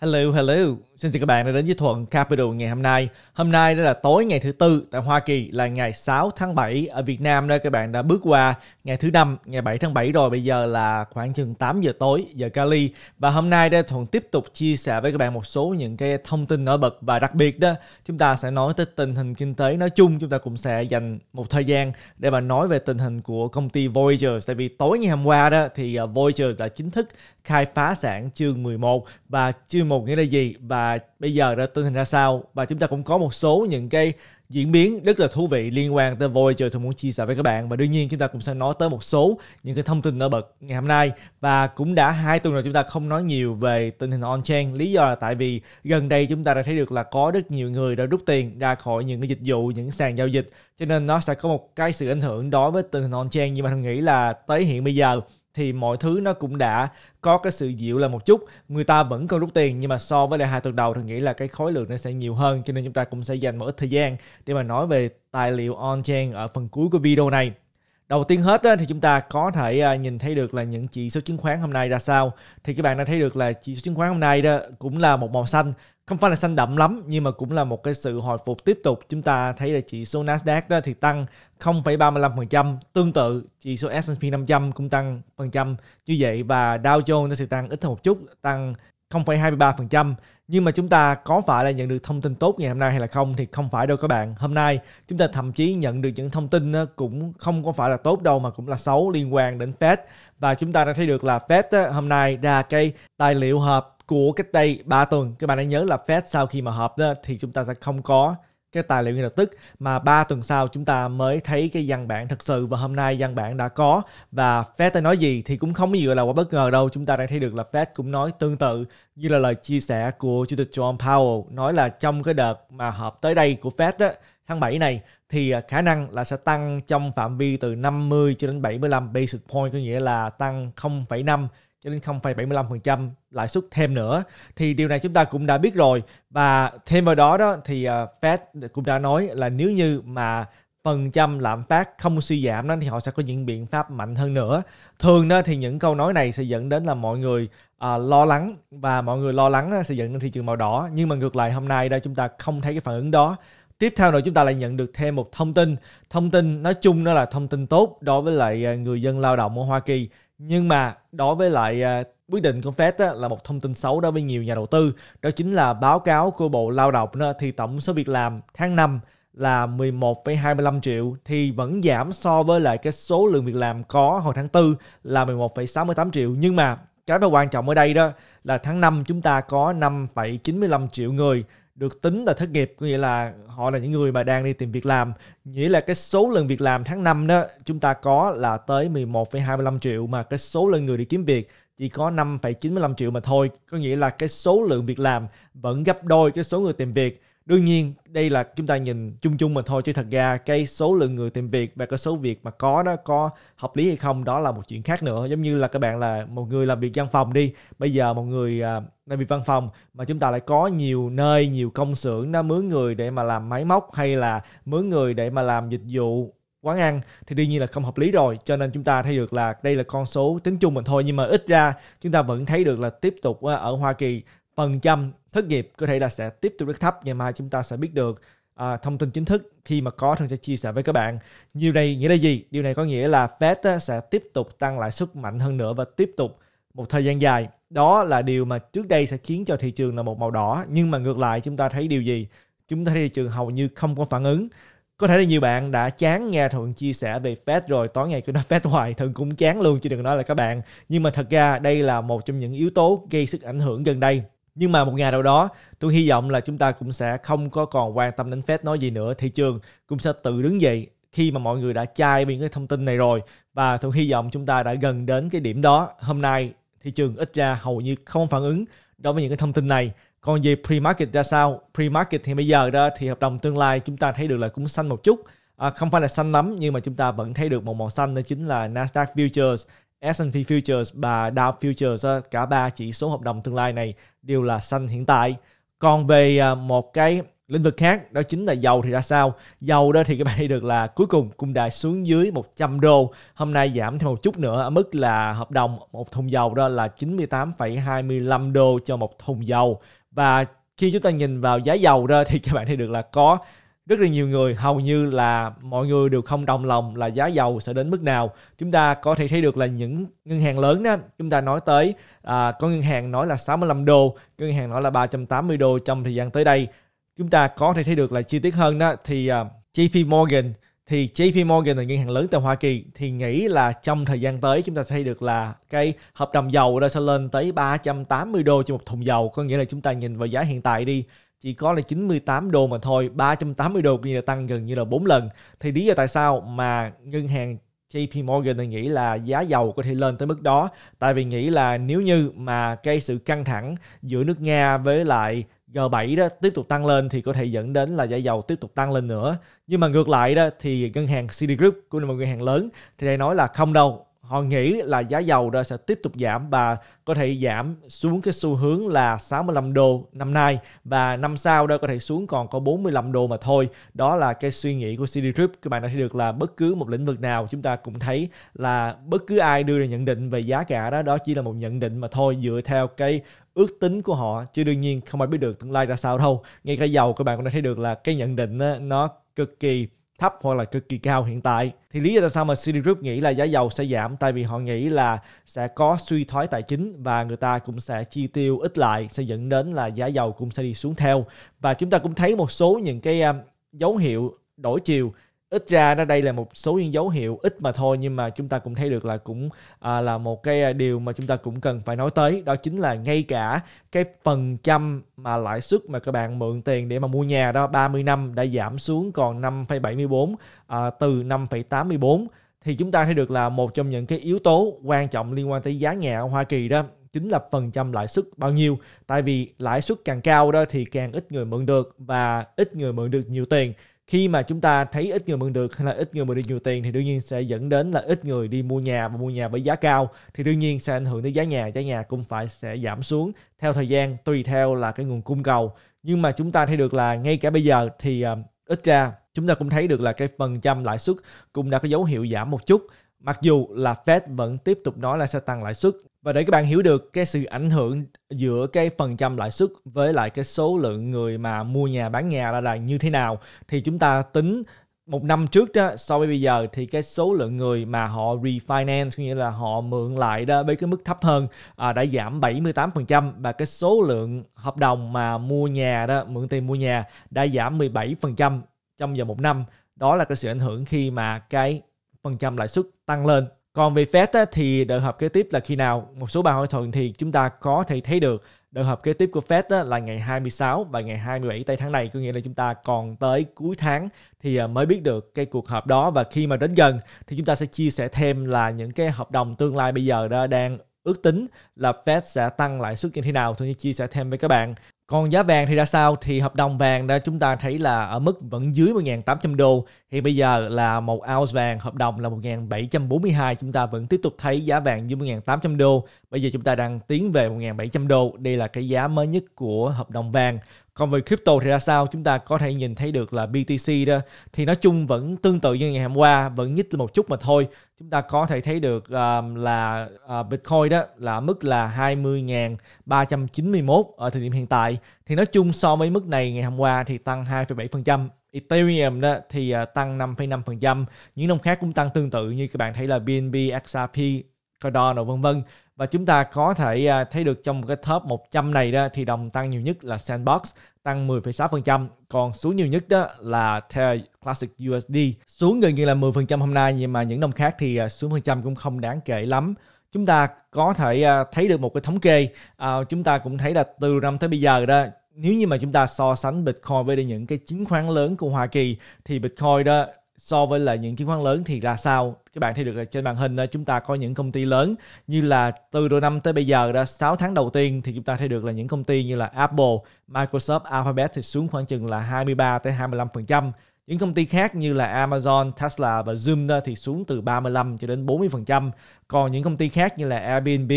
Hello, hello. Xin chào các bạn đã đến với Thuận Capital ngày hôm nay. Hôm nay đó là tối ngày thứ tư tại Hoa Kỳ là ngày 6 tháng 7. Ở Việt Nam đó các bạn đã bước qua ngày thứ năm, ngày 7 tháng 7 rồi. Bây giờ là khoảng chừng 8 giờ tối giờ Cali. Và hôm nay đây Thuận tiếp tục chia sẻ với các bạn một số những cái thông tin nổi bật và đặc biệt đó chúng ta sẽ nói tới tình hình kinh tế nói chung. Chúng ta cũng sẽ dành một thời gian để mà nói về tình hình của công ty Voyager. Tại vì tối ngày hôm qua đó thì ờ, Voyager đã chính thức khai phá sản chương 11 và chương một nghĩa là gì và bây giờ đã tình hình ra sao và chúng ta cũng có một số những cái diễn biến rất là thú vị liên quan tới Voyager tôi muốn chia sẻ với các bạn và đương nhiên chúng ta cũng sẽ nói tới một số những cái thông tin nổi bật ngày hôm nay và cũng đã hai tuần rồi chúng ta không nói nhiều về tình hình on-chain lý do là tại vì gần đây chúng ta đã thấy được là có rất nhiều người đã rút tiền ra khỏi những cái dịch vụ những sàn giao dịch cho nên nó sẽ có một cái sự ảnh hưởng đối với tình hình on-chain nhưng mà tôi nghĩ là tới hiện bây giờ thì mọi thứ nó cũng đã có cái sự dịu là một chút người ta vẫn còn rút tiền nhưng mà so với lại hai tuần đầu thì nghĩ là cái khối lượng nó sẽ nhiều hơn cho nên chúng ta cũng sẽ dành một ít thời gian để mà nói về tài liệu on chain ở phần cuối của video này Đầu tiên hết thì chúng ta có thể à, nhìn thấy được là những chỉ số chứng khoán hôm nay ra sao. Thì các bạn đã thấy được là chỉ số chứng khoán hôm nay đó cũng là một màu xanh. Không phải là xanh đậm lắm nhưng mà cũng là một cái sự hồi phục tiếp tục. Chúng ta thấy là chỉ số Nasdaq đó thì tăng 0,35%. Tương tự chỉ số S&P 500 cũng tăng phần trăm như vậy và Dow Jones sẽ tăng ít hơn một chút, tăng 0,23%. Nhưng mà chúng ta có phải là nhận được thông tin tốt ngày hôm nay hay là không thì không phải đâu các bạn. Hôm nay chúng ta thậm chí nhận được những thông tin cũng không có phải là tốt đâu mà cũng là xấu liên quan đến Fed. Và chúng ta đã thấy được là Fed hôm nay ra cái tài liệu họp của cách đây 3 tuần. Các bạn đã nhớ là Fed sau khi mà họp đó, thì chúng ta sẽ không có cái tài liệu ngay lập tức mà 3 tuần sau chúng ta mới thấy cái văn bản thật sự và hôm nay văn bản đã có và Fed đã nói gì thì cũng không có gì gọi là quá bất ngờ đâu chúng ta đang thấy được là Fed cũng nói tương tự như là lời chia sẻ của Chủ tịch John Powell nói là trong cái đợt mà họp tới đây của Fed á, tháng 7 này thì à, khả năng là sẽ tăng trong phạm vi từ 50 cho đến 75 basic point có nghĩa là tăng 0,5 cho nên 0,75% lãi suất thêm nữa thì điều này chúng ta cũng đã biết rồi và thêm vào đó đó thì ờ, Fed cũng đã nói là nếu như mà phần trăm lạm phát không suy giảm đó thì họ sẽ có những biện pháp mạnh hơn nữa thường đó thì những câu nói này sẽ dẫn đến là mọi người à, lo lắng và mọi người lo lắng sẽ dẫn đến thị trường màu đỏ nhưng mà ngược lại hôm nay đây chúng ta không thấy cái phản ứng đó tiếp theo nữa chúng ta lại nhận được thêm một thông tin thông tin nói chung đó là thông tin tốt đối với lại ờ, người dân lao động ở Hoa Kỳ nhưng mà đối với lại à, quyết định của Fed là một thông tin xấu đối với nhiều nhà đầu tư đó chính là báo cáo của Bộ Lao động đó, thì tổng số việc làm tháng 5 là 11,25 triệu thì vẫn giảm so với lại cái số lượng việc làm có hồi tháng 4 là 11,68 triệu nhưng mà cái mà quan trọng ở đây đó là tháng 5 chúng ta có 5,95 triệu người được tính là thất nghiệp có nghĩa là họ là những người mà đang đi tìm việc làm nghĩa là cái số lần việc làm tháng 5 đó chúng ta có là tới 11,25 triệu mà cái số lượng người đi kiếm việc chỉ có 5,95 triệu mà thôi có nghĩa là cái số lượng việc làm vẫn gấp đôi cái số người tìm việc đương nhiên đây là chúng ta nhìn chung chung mà thôi chứ thật ra cái số lượng người tìm việc và cái số việc mà có đó có hợp lý hay không đó là một chuyện khác nữa giống như là các bạn là một người làm việc văn phòng đi bây giờ một người à, làm việc văn phòng mà chúng ta lại có nhiều nơi nhiều công xưởng nó mướn người để mà làm máy móc hay là mướn người để mà làm dịch vụ quán ăn thì đương nhiên là không hợp lý rồi cho nên chúng ta thấy được là đây là con số tính chung mình thôi nhưng mà ít ra chúng ta vẫn thấy được là tiếp tục à, ở Hoa Kỳ phần trăm thất nghiệp có thể là sẽ tiếp tục rất thấp ngày mai chúng ta sẽ biết được à, thông tin chính thức khi mà có thường sẽ chia sẻ với các bạn Nhiều này nghĩa là gì điều này có nghĩa là Fed sẽ tiếp tục tăng lãi suất mạnh hơn nữa và tiếp tục một thời gian dài đó là điều mà trước đây sẽ khiến cho thị trường là một màu đỏ nhưng mà ngược lại chúng ta thấy điều gì chúng ta thấy thị trường hầu như không có phản ứng có thể là nhiều bạn đã chán nghe thuận chia sẻ về Fed rồi tối ngày cứ nói Fed hoài thường cũng chán luôn chứ đừng nói là các bạn nhưng mà thật ra đây là một trong những yếu tố gây sức ảnh hưởng gần đây nhưng mà một ngày nào đó tôi hy vọng là chúng ta cũng sẽ không có còn quan tâm đến Fed nói gì nữa thị trường cũng sẽ tự đứng dậy khi mà mọi người đã chai những cái thông tin này rồi và tôi hy vọng chúng ta đã gần đến cái điểm đó hôm nay thị trường ít ra hầu như không phản ứng đối với những cái thông tin này còn về pre-market ra sao pre-market thì bây giờ đó thì hợp đồng tương lai chúng ta thấy được là cũng xanh một chút à, không phải là xanh lắm nhưng mà chúng ta vẫn thấy được một màu xanh đó chính là Nasdaq Futures S&P Futures và Dow Futures cả ba chỉ số hợp đồng tương lai này đều là xanh hiện tại. Còn về à, một cái lĩnh vực khác đó chính là dầu thì ra sao dầu đó thì các bạn thấy được là cuối cùng cũng đã xuống dưới 100 đô hôm nay giảm thêm một chút nữa ở mức là hợp đồng một thùng dầu đó là 98,25 đô cho một thùng dầu và khi chúng ta nhìn vào giá dầu đó thì các bạn thấy được là có rất là nhiều người hầu như là mọi người đều không đồng lòng là giá dầu sẽ đến mức nào chúng ta có thể thấy được là những ngân hàng lớn đó chúng ta nói tới à, có ngân hàng nói là 65 đô ngân hàng nói là 380 đô trong thời gian tới đây chúng ta có thể thấy được là chi tiết hơn đó thì uh, à, JP Morgan thì JP Morgan là ngân hàng lớn tại Hoa Kỳ thì nghĩ là trong thời gian tới chúng ta thấy được là cái hợp đồng dầu đó sẽ lên tới 380 đô cho một thùng dầu có nghĩa là chúng ta nhìn vào giá hiện tại đi chỉ có là 98 đô mà thôi 380 đô kia là tăng gần như là 4 lần thì lý do tại sao mà ngân hàng JP Morgan thì nghĩ là giá dầu có thể lên tới mức đó tại vì nghĩ là nếu như mà cái sự căng thẳng giữa nước Nga với lại G7 đó tiếp tục tăng lên thì có thể dẫn đến là giá dầu tiếp tục tăng lên nữa. Nhưng mà ngược lại đó thì ngân hàng Citigroup cũng là một ngân hàng lớn thì đây nói là không đâu, họ nghĩ là giá dầu đó sẽ tiếp tục giảm và có thể giảm xuống cái xu hướng là 65 đô năm nay và năm sau đó có thể xuống còn có 45 đô mà thôi. Đó là cái suy nghĩ của CD Trip. Các bạn đã thấy được là bất cứ một lĩnh vực nào chúng ta cũng thấy là bất cứ ai đưa ra nhận định về giá cả đó đó chỉ là một nhận định mà thôi dựa theo cái ước tính của họ chứ đương nhiên không ai biết được tương lai ra sao đâu. Ngay cả dầu các bạn cũng đã thấy được là cái nhận định đó, nó cực kỳ thấp hoặc là cực kỳ cao hiện tại. Thì lý do tại sao mà Citigroup nghĩ là giá dầu sẽ giảm tại vì họ nghĩ là sẽ có suy thoái tài chính và người ta cũng sẽ chi tiêu ít lại sẽ dẫn đến là giá dầu cũng sẽ đi xuống theo. Và chúng ta cũng thấy một số những cái à, dấu hiệu đổi chiều ít ra nó đây là một số những dấu hiệu ít mà thôi nhưng mà chúng ta cũng thấy được là cũng à, là một cái à, điều mà chúng ta cũng cần phải nói tới đó chính là ngay cả cái phần trăm mà lãi suất mà các bạn mượn tiền để mà mua nhà đó 30 năm đã giảm xuống còn 5,74 à, từ 5,84 thì chúng ta thấy được là một trong những cái yếu tố quan trọng liên quan tới giá nhà ở Hoa Kỳ đó chính là phần trăm lãi suất bao nhiêu tại vì lãi suất càng cao đó thì càng ít người mượn được và ít người mượn được nhiều tiền khi mà chúng ta thấy ít người mượn được hay là ít người mượn được nhiều tiền thì đương nhiên sẽ dẫn đến là ít người đi mua nhà và mua nhà với giá cao thì đương nhiên sẽ ảnh hưởng tới giá nhà giá nhà cũng phải sẽ giảm xuống theo thời gian tùy theo là cái nguồn cung cầu nhưng mà chúng ta thấy được là ngay cả bây giờ thì ờ, ít ra chúng ta cũng thấy được là cái phần trăm lãi suất cũng đã có dấu hiệu giảm một chút mặc dù là Fed vẫn tiếp tục nói là sẽ tăng lãi suất và để các bạn hiểu được cái sự ảnh hưởng giữa cái phần trăm lãi suất với lại cái số lượng người mà mua nhà bán nhà là, là như thế nào thì chúng ta tính một năm trước đó so với bây giờ thì cái số lượng người mà họ refinance nghĩa là họ mượn lại đó với cái mức thấp hơn à, đã giảm 78% và cái số lượng hợp đồng mà mua nhà đó mượn tiền mua nhà đã giảm 17% trong vòng một năm đó là cái sự ảnh hưởng khi mà cái phần trăm lãi suất tăng lên còn về Fed thì đợi họp kế tiếp là khi nào? Một số bài hỏi thuận thì chúng ta có thể thấy được đợi họp kế tiếp của Fed là ngày 26 và ngày 27 tây tháng này có nghĩa là chúng ta còn tới cuối tháng thì à, mới biết được cái cuộc họp đó và khi mà đến gần thì chúng ta sẽ chia sẻ thêm là những cái hợp đồng tương lai bây giờ đang ước tính là Fed sẽ tăng lãi suất như thế nào tôi sẽ chia sẻ thêm với các bạn còn giá vàng thì ra sao? Thì hợp đồng vàng đã chúng ta thấy là ở mức vẫn dưới 1.800 đô. Thì bây giờ là một ounce vàng hợp đồng là 1.742. Chúng ta vẫn tiếp tục thấy giá vàng dưới 1.800 đô. Bây giờ chúng ta đang tiến về 1.700 đô. Đây là cái giá mới nhất của hợp đồng vàng. Còn về crypto thì ra sao? Chúng ta có thể nhìn thấy được là BTC đó thì nói chung vẫn tương tự như ngày hôm qua, vẫn nhích một chút mà thôi. Chúng ta có thể thấy được um, là uh, Bitcoin đó là mức là 20.391 ở thời điểm hiện tại. Thì nói chung so với mức này ngày hôm qua thì tăng 2,7%. Ethereum đó thì uh, tăng 5,5%. Những đồng khác cũng tăng tương tự như các bạn thấy là BNB, XRP, Cardano vân vân và chúng ta có thể à, thấy được trong một cái top 100 này đó thì đồng tăng nhiều nhất là Sandbox tăng 10,6%, còn xuống nhiều nhất đó là Terra Classic USD xuống gần như là 10% hôm nay nhưng mà những đồng khác thì à, xuống phần trăm cũng không đáng kể lắm chúng ta có thể à, thấy được một cái thống kê à, chúng ta cũng thấy là từ năm tới bây giờ đó nếu như mà chúng ta so sánh Bitcoin với những cái chứng khoán lớn của Hoa Kỳ thì Bitcoin đó so với là những chứng khoán lớn thì ra sao các bạn thấy được là trên màn hình chúng ta có những công ty lớn như là từ đầu năm tới bây giờ đã 6 tháng đầu tiên thì chúng ta thấy được là những công ty như là Apple, Microsoft, Alphabet thì xuống khoảng chừng là 23 tới 25%. Những công ty khác như là Amazon, Tesla và Zoom thì xuống từ 35 cho đến 40%. Còn những công ty khác như là Airbnb,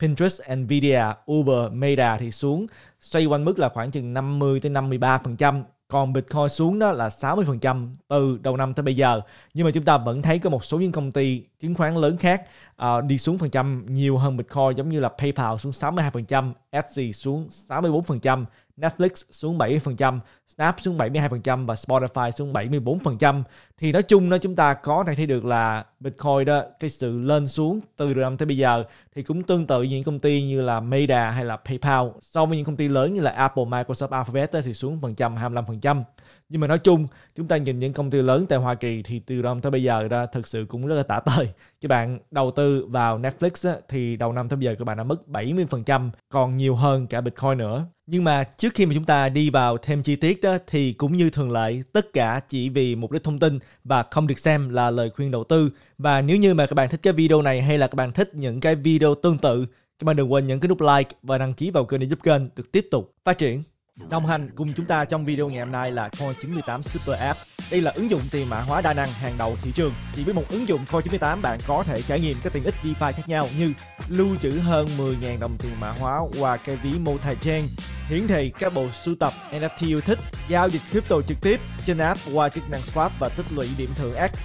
Pinterest, Nvidia, Uber, Meta thì xuống xoay quanh mức là khoảng chừng 50 tới 53% còn Bitcoin xuống đó là 60% từ đầu năm tới bây giờ. Nhưng mà chúng ta vẫn thấy có một số những công ty chứng khoán lớn khác uh, đi xuống phần trăm nhiều hơn Bitcoin giống như là PayPal xuống 62%, Etsy xuống 64%, Netflix xuống 7%, Snap xuống 72% và Spotify xuống 74%. Thì nói chung đó chúng ta có thể thấy được là Bitcoin đó cái sự lên xuống từ đầu năm tới bây giờ thì cũng tương tự như những công ty như là Meta hay là PayPal so với những công ty lớn như là Apple, Microsoft, Alphabet thì xuống phần trăm 25%. Nhưng mà nói chung chúng ta nhìn những công ty lớn tại Hoa Kỳ thì từ đầu năm tới bây giờ đó thực sự cũng rất là tả tơi. Các bạn đầu tư vào Netflix đó, thì đầu năm tới bây giờ các bạn đã mất 70% còn nhiều hơn cả Bitcoin nữa. Nhưng mà trước khi mà chúng ta đi vào thêm chi tiết đó, thì cũng như thường lệ tất cả chỉ vì mục đích thông tin và không được xem là lời khuyên đầu tư. Và nếu như mà các bạn thích cái video này hay là các bạn thích những cái video tương tự, các bạn đừng quên nhấn cái nút like và đăng ký vào kênh để giúp kênh được tiếp tục phát triển. Đồng hành cùng chúng ta trong video ngày hôm nay là Coin 98 Super App đây là ứng dụng tiền mã hóa đa năng hàng đầu thị trường. Chỉ với một ứng dụng Coin 98 bạn có thể trải nghiệm các tiện ích DeFi khác nhau như lưu trữ hơn 10.000 đồng tiền mã hóa qua cái ví multi-chain, hiển thị các bộ sưu tập NFT yêu thích, giao dịch crypto trực tiếp trên app qua chức năng swap và tích lũy điểm thưởng X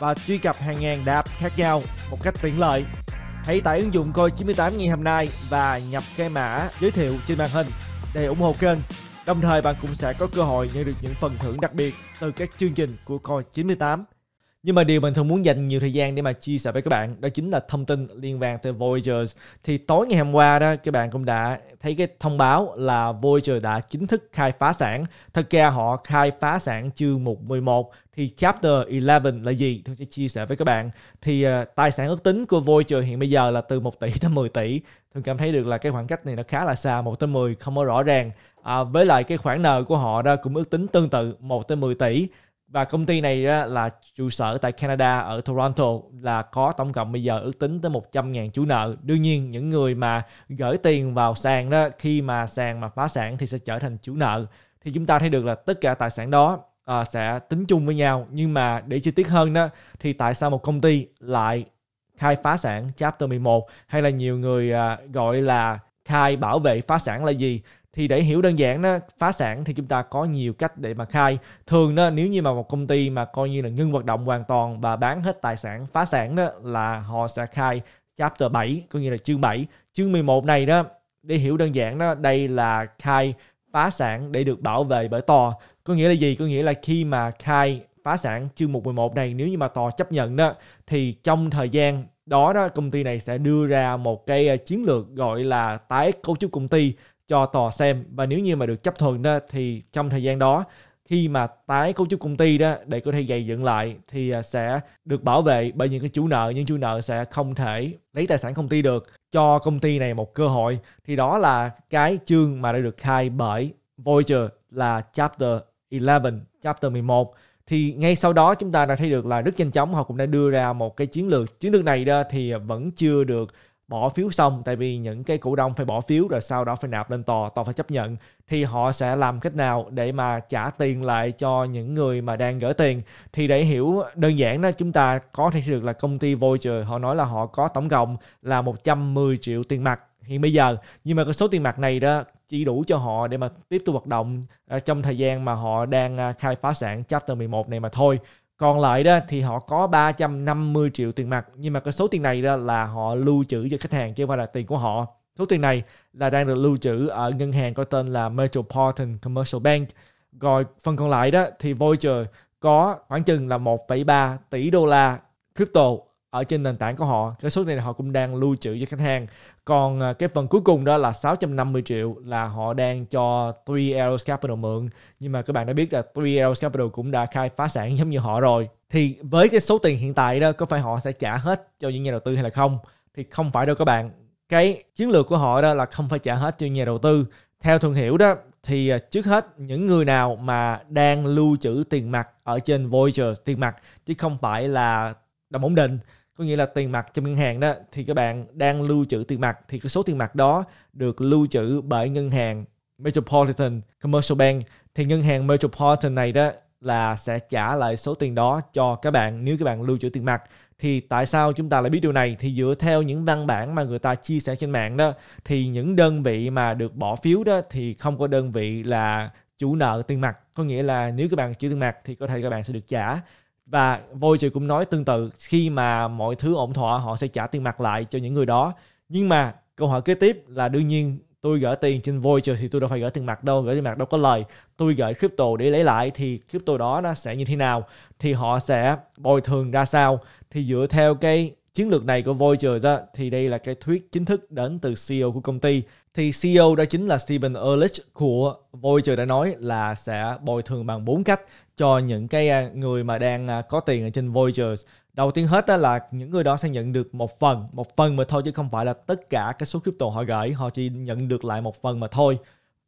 và truy cập hàng ngàn đạp khác nhau một cách tiện lợi. Hãy tải ứng dụng coin 98 ngày hôm nay và nhập cái mã giới thiệu trên màn hình để ủng hộ kênh Đồng thời bạn cũng sẽ có cơ hội nhận được những phần thưởng đặc biệt từ các chương trình của Coi 98. Nhưng mà điều mình thường muốn dành nhiều thời gian để mà chia sẻ với các bạn đó chính là thông tin liên quan tới Voyager. Thì tối ngày hôm qua đó các bạn cũng đã thấy cái thông báo là Voyager đã chính thức khai phá sản. Thật ra họ khai phá sản chương mục 11 thì chapter 11 là gì tôi sẽ chia sẻ với các bạn thì uh, tài sản ước tính của Voyager hiện bây giờ là từ 1 tỷ tới 10 tỷ tôi cảm thấy được là cái khoảng cách này nó khá là xa 1 tới 10 không có rõ ràng à, với lại cái khoản nợ của họ đó cũng ước tính tương tự 1 tới 10 tỷ và công ty này là trụ sở tại Canada ở Toronto là có tổng cộng bây giờ ước tính tới 100.000 chủ nợ. Đương nhiên những người mà gửi tiền vào sàn đó khi mà sàn mà phá sản thì sẽ trở thành chủ nợ. Thì chúng ta thấy được là tất cả tài sản đó à, sẽ tính chung với nhau nhưng mà để chi tiết hơn đó thì tại sao một công ty lại khai phá sản chapter 11 hay là nhiều người à, gọi là khai bảo vệ phá sản là gì thì để hiểu đơn giản đó phá sản thì chúng ta có nhiều cách để mà khai thường đó nếu như mà một công ty mà coi như là ngưng hoạt động hoàn toàn và bán hết tài sản phá sản đó là họ sẽ khai chapter 7 có nghĩa là chương 7 chương 11 này đó để hiểu đơn giản đó đây là khai phá sản để được bảo vệ bởi tòa có nghĩa là gì có nghĩa là khi mà khai phá sản chương mục 11 này nếu như mà tòa chấp nhận đó thì trong thời gian đó đó công ty này sẽ đưa ra một cái ờ, chiến lược gọi là tái cấu trúc công ty cho tòa xem và nếu như mà được chấp thuận đó thì trong thời gian đó khi mà tái cấu trúc công ty đó để có thể gây dựng lại thì à, sẽ được bảo vệ bởi những cái chủ nợ nhưng chủ nợ sẽ không thể lấy tài sản công ty được cho công ty này một cơ hội thì đó là cái chương mà đã được khai bởi Voyager là chapter 11 chapter 11 thì ngay sau đó chúng ta đã thấy được là rất nhanh chóng họ cũng đã đưa ra một cái chiến lược chiến lược này đó thì vẫn chưa được bỏ phiếu xong tại vì những cái cổ đông phải bỏ phiếu rồi sau đó phải nạp lên tòa tòa phải chấp nhận thì họ sẽ làm cách nào để mà trả tiền lại cho những người mà đang gửi tiền thì để hiểu đơn giản đó chúng ta có thể được là công ty Voyager họ nói là họ có tổng cộng là 110 triệu tiền mặt hiện bây giờ nhưng mà cái số tiền mặt này đó chỉ đủ cho họ để mà tiếp tục hoạt động ờ, trong thời gian mà họ đang ờ, khai phá sản chapter 11 này mà thôi còn lại đó thì họ có 350 triệu tiền mặt nhưng mà cái số tiền này đó là họ lưu trữ cho khách hàng chứ không phải là tiền của họ số tiền này là đang được lưu trữ ở ngân hàng có tên là Metropolitan Commercial Bank rồi phần còn lại đó thì Voyager có khoảng chừng là 1,3 tỷ đô la crypto ở trên nền tảng của họ cái số này họ cũng đang lưu trữ cho khách hàng còn à, cái phần cuối cùng đó là 650 triệu là họ đang cho 3 Arrows Capital mượn nhưng mà các bạn đã biết là 3 Arrows Capital cũng đã khai phá sản giống như họ rồi thì với cái số tiền hiện tại đó có phải họ sẽ trả hết cho những nhà đầu tư hay là không thì không phải đâu các bạn cái chiến lược của họ đó là không phải trả hết cho nhà đầu tư theo thường hiểu đó thì à, trước hết những người nào mà đang lưu trữ tiền mặt ở trên Voyager tiền mặt chứ không phải là đồng ổn định có nghĩa là tiền mặt trong ngân hàng đó thì các bạn đang lưu trữ tiền mặt thì cái số tiền mặt đó được lưu trữ bởi ngân hàng Metropolitan Commercial Bank thì ngân hàng Metropolitan này đó là sẽ trả lại số tiền đó cho các bạn nếu các bạn lưu trữ tiền mặt thì tại sao chúng ta lại biết điều này thì dựa theo những văn bản mà người ta chia sẻ trên mạng đó thì những đơn vị mà được bỏ phiếu đó thì không có đơn vị là chủ nợ tiền mặt có nghĩa là nếu các bạn chịu tiền mặt thì có thể các bạn sẽ được trả và Voyager cũng nói tương tự khi mà mọi thứ ổn thỏa họ sẽ trả tiền mặt lại cho những người đó nhưng mà câu hỏi kế tiếp là đương nhiên tôi gửi tiền trên Voyager thì tôi đâu phải gửi tiền mặt đâu gửi tiền mặt đâu có lời tôi gửi crypto để lấy lại thì crypto đó nó sẽ như thế nào thì họ sẽ bồi thường ra sao thì dựa theo cái chiến lược này của Voyager đó, thì đây là cái thuyết chính thức đến từ CEO của công ty thì CEO đó chính là Stephen Ehrlich của Voyager đã nói là sẽ bồi thường bằng bốn cách cho những cái à, người mà đang à, có tiền ở trên Voyagers đầu tiên hết đó là những người đó sẽ nhận được một phần một phần mà thôi chứ không phải là tất cả cái số crypto họ gửi họ chỉ nhận được lại một phần mà thôi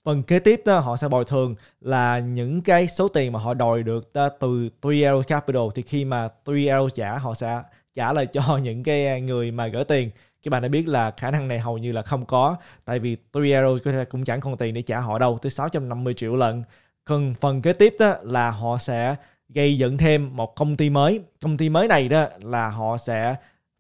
phần kế tiếp đó, họ sẽ bồi thường là những cái số tiền mà họ đòi được à, từ 3L Capital thì khi mà 3L trả họ sẽ trả lại cho những cái người mà gửi tiền các bạn đã biết là khả năng này hầu như là không có tại vì 3L cũng chẳng còn tiền để trả họ đâu tới 650 triệu lần. Còn phần kế tiếp đó là họ sẽ gây dựng thêm một công ty mới. Công ty mới này đó là họ sẽ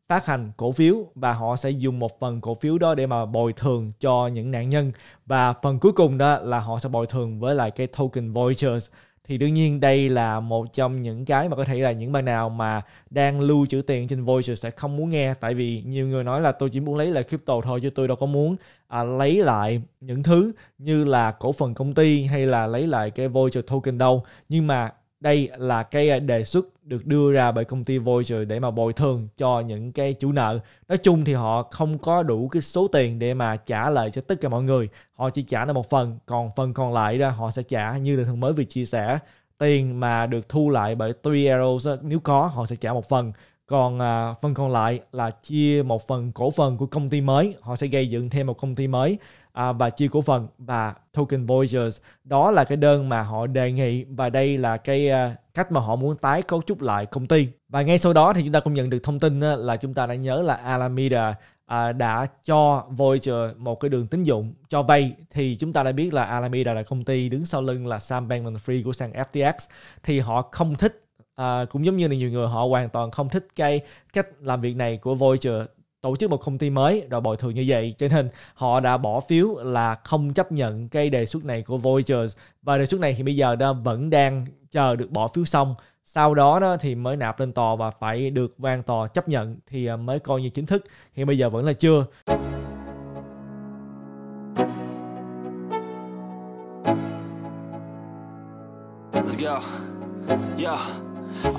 phát hành cổ phiếu và họ sẽ dùng một phần cổ phiếu đó để mà bồi thường cho những nạn nhân và phần cuối cùng đó là họ sẽ bồi thường với lại cái token vouchers thì đương nhiên đây là một trong những cái mà có thể là những bạn nào mà đang lưu trữ tiền trên Voyager sẽ không muốn nghe tại vì nhiều người nói là tôi chỉ muốn lấy lại crypto thôi chứ tôi đâu có muốn à, lấy lại những thứ như là cổ phần công ty hay là lấy lại cái Voyager token đâu nhưng mà đây là cái à, đề xuất được đưa ra bởi công ty Voyager để mà bồi thường cho những cái chủ nợ. Nói chung thì họ không có đủ cái số tiền để mà trả lại cho tất cả mọi người. Họ chỉ trả được một phần, còn phần còn lại ra họ sẽ trả như bình thường mới vì chia sẻ tiền mà được thu lại bởi tuy Arrows nếu có họ sẽ trả một phần còn à, phần còn lại là chia một phần cổ phần của công ty mới, họ sẽ gây dựng thêm một công ty mới à, và chia cổ phần và token Voyagers. Đó là cái đơn mà họ đề nghị và đây là cái à, cách mà họ muốn tái cấu trúc lại công ty. Và ngay sau đó thì chúng ta cũng nhận được thông tin là chúng ta đã nhớ là Alameda à, đã cho Voyager một cái đường tín dụng cho vay thì chúng ta đã biết là Alameda là công ty đứng sau lưng là Sam Bankman-Fried của sàn FTX thì họ không thích à, cũng giống như là nhiều người họ hoàn toàn không thích cái cách làm việc này của Voyager tổ chức một công ty mới rồi bồi thường như vậy cho nên họ đã bỏ phiếu là không chấp nhận cái đề xuất này của Voyager và đề xuất này thì bây giờ đó vẫn đang chờ được bỏ phiếu xong sau đó đó thì mới nạp lên tòa và phải được van tòa chấp nhận thì à, mới coi như chính thức hiện bây giờ vẫn là chưa Let's go. Yeah.